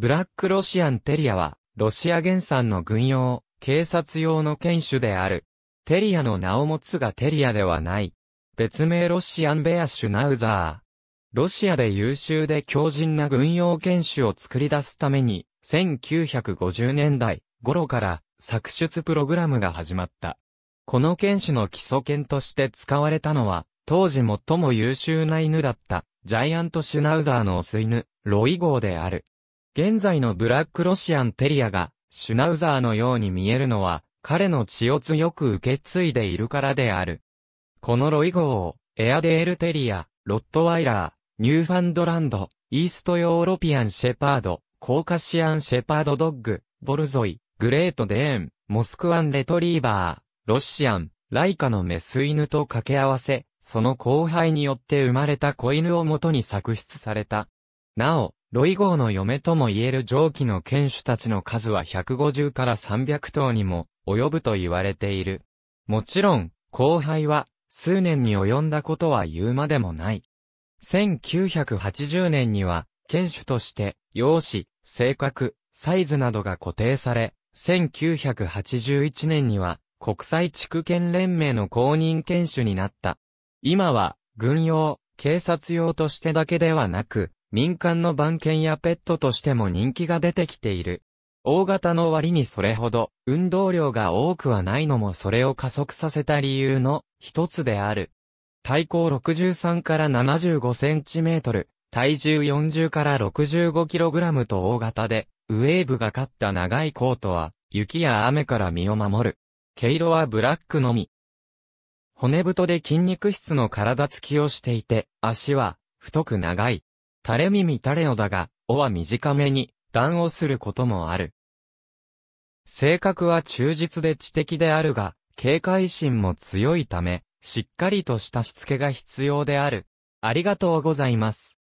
ブラックロシアンテリアは、ロシア原産の軍用、警察用の犬種である。テリアの名を持つがテリアではない。別名ロシアンベアシュナウザー。ロシアで優秀で強靭な軍用犬種を作り出すために、1950年代頃から作出プログラムが始まった。この犬種の基礎犬として使われたのは、当時最も優秀な犬だった、ジャイアントシュナウザーのオス犬、ロイ号である。現在のブラックロシアンテリアが、シュナウザーのように見えるのは、彼の血を強く受け継いでいるからである。このロイ号を、エアデールテリア、ロットワイラー、ニューファンドランド、イーストヨーロピアンシェパード、コーカシアンシェパードドッグ、ボルゾイ、グレートデーン、モスクワンレトリーバー、ロシアン、ライカのメス犬と掛け合わせ、その後輩によって生まれた子犬をもとに作出された。なお、ロイ号の嫁とも言える蒸気の犬種たちの数は150から300頭にも及ぶと言われている。もちろん、後輩は数年に及んだことは言うまでもない。1980年には、犬種として、容姿、性格、サイズなどが固定され、1981年には、国際地区犬連盟の公認犬種になった。今は、軍用、警察用としてだけではなく、民間の番犬やペットとしても人気が出てきている。大型の割にそれほど運動量が多くはないのもそれを加速させた理由の一つである。体高63から75センチメートル、体重40から65キログラムと大型で、ウェーブがかった長いコートは、雪や雨から身を守る。毛色はブラックのみ。骨太で筋肉質の体つきをしていて、足は太く長い。垂れ耳垂れ尾だが、尾は短めに、断をすることもある。性格は忠実で知的であるが、警戒心も強いため、しっかりとしたしつけが必要である。ありがとうございます。